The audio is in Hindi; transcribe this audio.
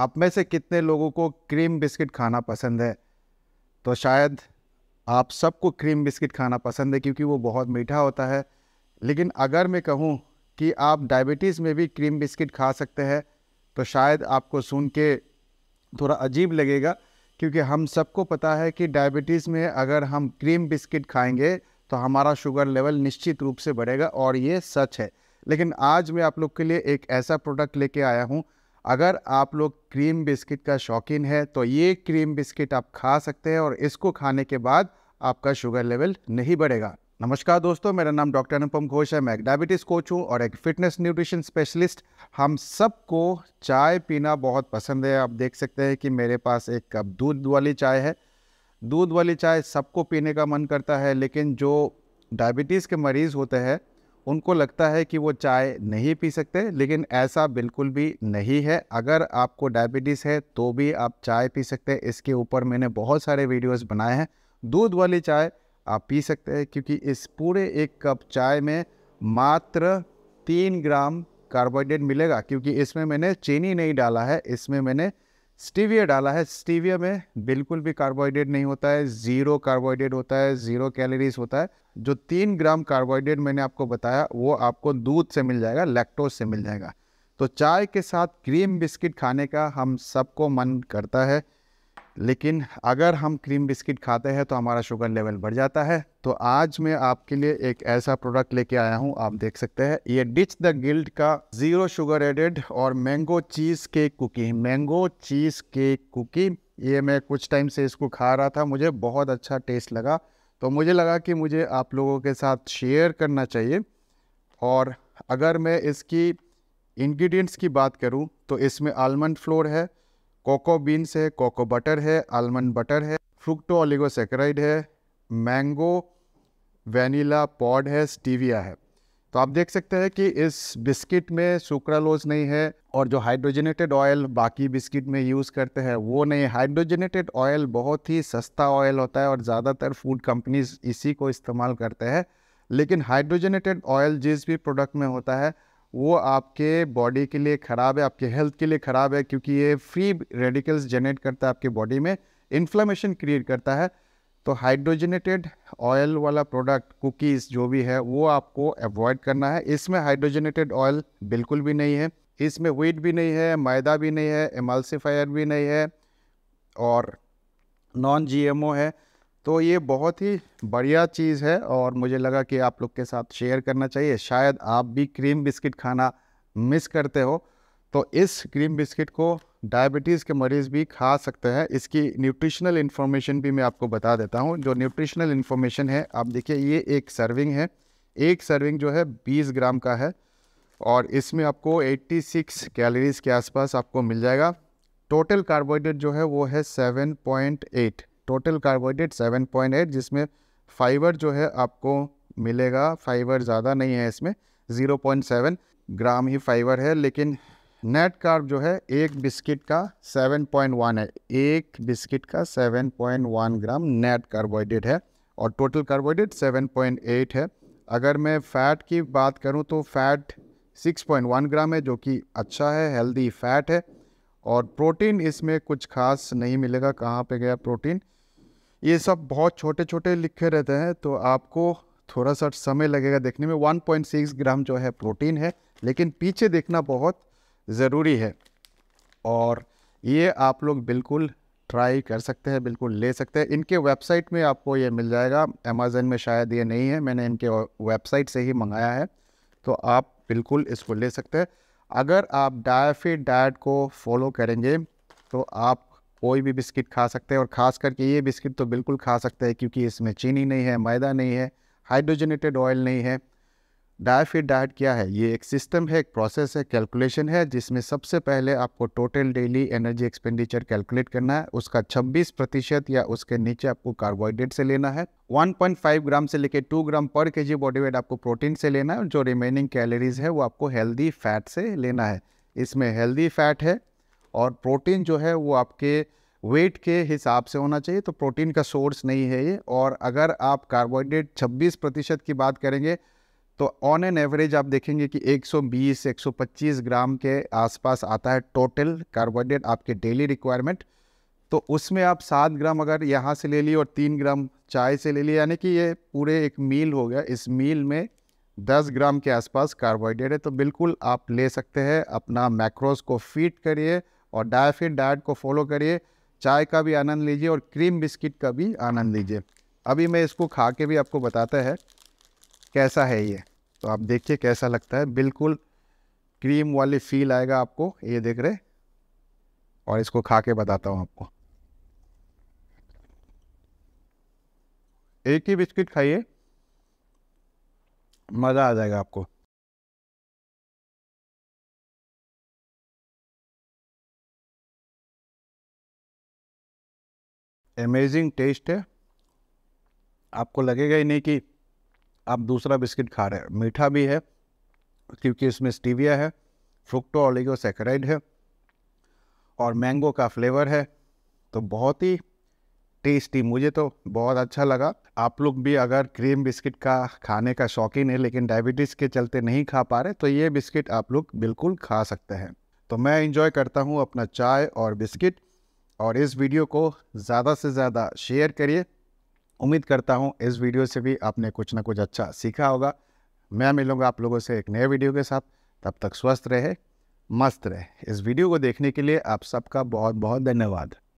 आप में से कितने लोगों को क्रीम बिस्किट खाना पसंद है तो शायद आप सबको क्रीम बिस्किट खाना पसंद है क्योंकि वो बहुत मीठा होता है लेकिन अगर मैं कहूँ कि आप डायबिटीज़ में भी क्रीम बिस्किट खा सकते हैं तो शायद आपको सुन के थोड़ा अजीब लगेगा क्योंकि हम सबको पता है कि डायबिटीज़ में अगर हम क्रीम बिस्किट खाएंगे तो हमारा शुगर लेवल निश्चित रूप से बढ़ेगा और ये सच है लेकिन आज मैं आप लोग के लिए एक ऐसा प्रोडक्ट लेके आया हूँ अगर आप लोग क्रीम बिस्किट का शौकीन है तो ये क्रीम बिस्किट आप खा सकते हैं और इसको खाने के बाद आपका शुगर लेवल नहीं बढ़ेगा नमस्कार दोस्तों मेरा नाम डॉक्टर अनुपम घोष है मैं एक डायबिटीज़ कोच हूँ और एक फिटनेस न्यूट्रिशन स्पेशलिस्ट हम सबको चाय पीना बहुत पसंद है आप देख सकते हैं कि मेरे पास एक कप दूध वाली चाय है दूध वाली चाय सबको पीने का मन करता है लेकिन जो डायबिटीज़ के मरीज़ होते हैं उनको लगता है कि वो चाय नहीं पी सकते लेकिन ऐसा बिल्कुल भी नहीं है अगर आपको डायबिटीज़ है तो भी आप चाय पी सकते हैं इसके ऊपर मैंने बहुत सारे वीडियोस बनाए हैं दूध वाली चाय आप पी सकते हैं क्योंकि इस पूरे एक कप चाय में मात्र तीन ग्राम कार्बोहाइड्रेट मिलेगा क्योंकि इसमें मैंने चीनी नहीं डाला है इसमें मैंने स्टीविया डाला है स्टीविया में बिल्कुल भी कार्बोहाइड्रेट नहीं होता है ज़ीरो कार्बोहाइड्रेट होता है ज़ीरो कैलोरीज होता है जो तीन ग्राम कार्बोहाइड्रेट मैंने आपको बताया वो आपको दूध से मिल जाएगा लैक्टोज से मिल जाएगा तो चाय के साथ क्रीम बिस्किट खाने का हम सबको मन करता है लेकिन अगर हम क्रीम बिस्किट खाते हैं तो हमारा शुगर लेवल बढ़ जाता है तो आज मैं आपके लिए एक ऐसा प्रोडक्ट लेके आया हूँ आप देख सकते हैं ये डिच द गिल्ड का ज़ीरो शुगर एडेड और mango cheesecake cookie mango cheesecake cookie ये मैं कुछ टाइम से इसको खा रहा था मुझे बहुत अच्छा टेस्ट लगा तो मुझे लगा कि मुझे आप लोगों के साथ शेयर करना चाहिए और अगर मैं इसकी इंग्रेडिएंट्स की बात करूं तो इसमें आलमंड फ्लोर है कोको बीन्स है कोको बटर है आलमंड बटर है फ्रुक्टो ओलिगोसेक्राइड है मैंगो वैनिला पॉड है स्टीविया है तो आप देख सकते हैं कि इस बिस्किट में सुक्रालोज नहीं है और जो हाइड्रोजनेटेड ऑयल बाकी बिस्किट में यूज़ करते हैं वो नहीं हाइड्रोजनेटेड ऑयल बहुत ही सस्ता ऑयल होता है और ज़्यादातर फूड कंपनीज इसी को इस्तेमाल करते हैं लेकिन हाइड्रोजनेटेड ऑयल जिस भी प्रोडक्ट में होता है वो आपके बॉडी के लिए ख़राब है आपके हेल्थ के लिए ख़राब है क्योंकि ये फ्री रेडिकल्स जनरेट करता है आपके बॉडी में इन्फ्लामेशन क्रिएट करता है तो हाइड्रोजनेटेड ऑयल वाला प्रोडक्ट कुकीज़ जो भी है वो आपको अवॉइड करना है इसमें हाइड्रोजनेटेड ऑयल बिल्कुल भी नहीं है इसमें व्हीट भी नहीं है मैदा भी नहीं है एमालसीफायर भी नहीं है और नॉन जीएमओ है तो ये बहुत ही बढ़िया चीज़ है और मुझे लगा कि आप लोग के साथ शेयर करना चाहिए शायद आप भी क्रीम बिस्किट खाना मिस करते हो तो इस क्रीम बिस्किट को डायबिटीज़ के मरीज़ भी खा सकते हैं इसकी न्यूट्रिशनल इन्फॉर्मेशन भी मैं आपको बता देता हूँ जो न्यूट्रिशनल इन्फॉर्मेशन है आप देखिए ये एक सर्विंग है एक सर्विंग जो है 20 ग्राम का है और इसमें आपको 86 कैलोरीज़ के आसपास आपको मिल जाएगा टोटल कार्बोहाइड्रेट जो है वो है 7.8 टोटल कार्बोहाइड्रेट 7.8 जिसमें फाइबर जो है आपको मिलेगा फाइबर ज़्यादा नहीं है इसमें 0.7 ग्राम ही फाइबर है लेकिन नेट कार्ब जो है एक बिस्किट का 7.1 है एक बिस्किट का 7.1 ग्राम नेट कार्बोहाइड्रेट है और टोटल कार्बोहाइड्रेट 7.8 है अगर मैं फ़ैट की बात करूँ तो फ़ैट 6.1 ग्राम है जो कि अच्छा है हेल्दी फ़ैट है और प्रोटीन इसमें कुछ खास नहीं मिलेगा कहाँ पे गया प्रोटीन ये सब बहुत छोटे छोटे लिखे रहते हैं तो आपको थोड़ा सा समय लगेगा देखने में 1.6 ग्राम जो है प्रोटीन है लेकिन पीछे देखना बहुत ज़रूरी है और ये आप लोग बिल्कुल ट्राई कर सकते हैं बिल्कुल ले सकते हैं इनके वेबसाइट में आपको ये मिल जाएगा अमेज़न में शायद ये नहीं है मैंने इनके वेबसाइट से ही मंगाया है तो आप बिल्कुल इसको ले सकते हैं अगर आप डायफिट डाइट को फॉलो करेंगे तो आप कोई भी बिस्किट खा सकते हैं और ख़ास करके ये बिस्किट तो बिल्कुल खा सकते हैं क्योंकि इसमें चीनी नहीं है मैदा नहीं है हाइड्रोजनेटेड ऑयल नहीं है डायफिट डाइट क्या है ये एक सिस्टम है एक प्रोसेस है कैलकुलेशन है जिसमें सबसे पहले आपको total daily energy expenditure calculate करना है उसका 26 प्रतिशत या उसके नीचे आपको कार्बोहाइड्रेट से लेना है 1.5 ग्राम से लेके 2 gram per K G body weight आपको प्रोटीन से लेना है जो रिमेनिंग कैलोरीज है वो आपको हेल्दी फैट से लेना है इसमें हेल्दी फैट है और प्रोटीन जो है वो आपके वेट के हिसाब से होना चाहिए तो प्रोटीन का सोर्स नहीं है ये और अगर आप कार्बोहाइड्रेट 26 प्रतिशत की बात करेंगे तो ऑन एन एवरेज आप देखेंगे कि 120 125 ग्राम के आसपास आता है टोटल कार्बोहाइड्रेट आपके डेली रिक्वायरमेंट तो उसमें आप सात ग्राम अगर यहाँ से ले लिए और तीन ग्राम चाय से ले लिए यानी कि ये पूरे एक मील हो गया इस मील में दस ग्राम के आसपास कार्बोहाइड्रेट है तो बिल्कुल आप ले सकते हैं अपना मैक्रोज को फीट करिए और डाय डाइट को फॉलो करिए चाय का भी आनंद लीजिए और क्रीम बिस्किट का भी आनंद लीजिए अभी मैं इसको खा के भी आपको बताता है कैसा है ये तो आप देखिए कैसा लगता है बिल्कुल क्रीम वाली फील आएगा आपको ये देख रहे और इसको खा के बताता हूँ आपको एक ही बिस्किट खाइए मज़ा आ जाएगा आपको अमेजिंग टेस्ट है आपको लगेगा ही नहीं कि आप दूसरा बिस्किट खा रहे हैं मीठा भी है क्योंकि इसमें स्टीविया है फ्रुक्टो सेक्राइड है और मैंगो का फ्लेवर है तो बहुत ही टेस्टी मुझे तो बहुत अच्छा लगा आप लोग भी अगर क्रीम बिस्किट का खाने का शौकीन है लेकिन डायबिटीज़ के चलते नहीं खा पा रहे तो ये बिस्किट आप लोग बिल्कुल खा सकते हैं तो मैं इन्जॉय करता हूँ अपना चाय और बिस्किट और इस वीडियो को ज़्यादा से ज़्यादा शेयर करिए उम्मीद करता हूँ इस वीडियो से भी आपने कुछ ना कुछ अच्छा सीखा होगा मैं मिलूँगा आप लोगों से एक नए वीडियो के साथ तब तक स्वस्थ रहे मस्त रहे इस वीडियो को देखने के लिए आप सबका बहुत बहुत धन्यवाद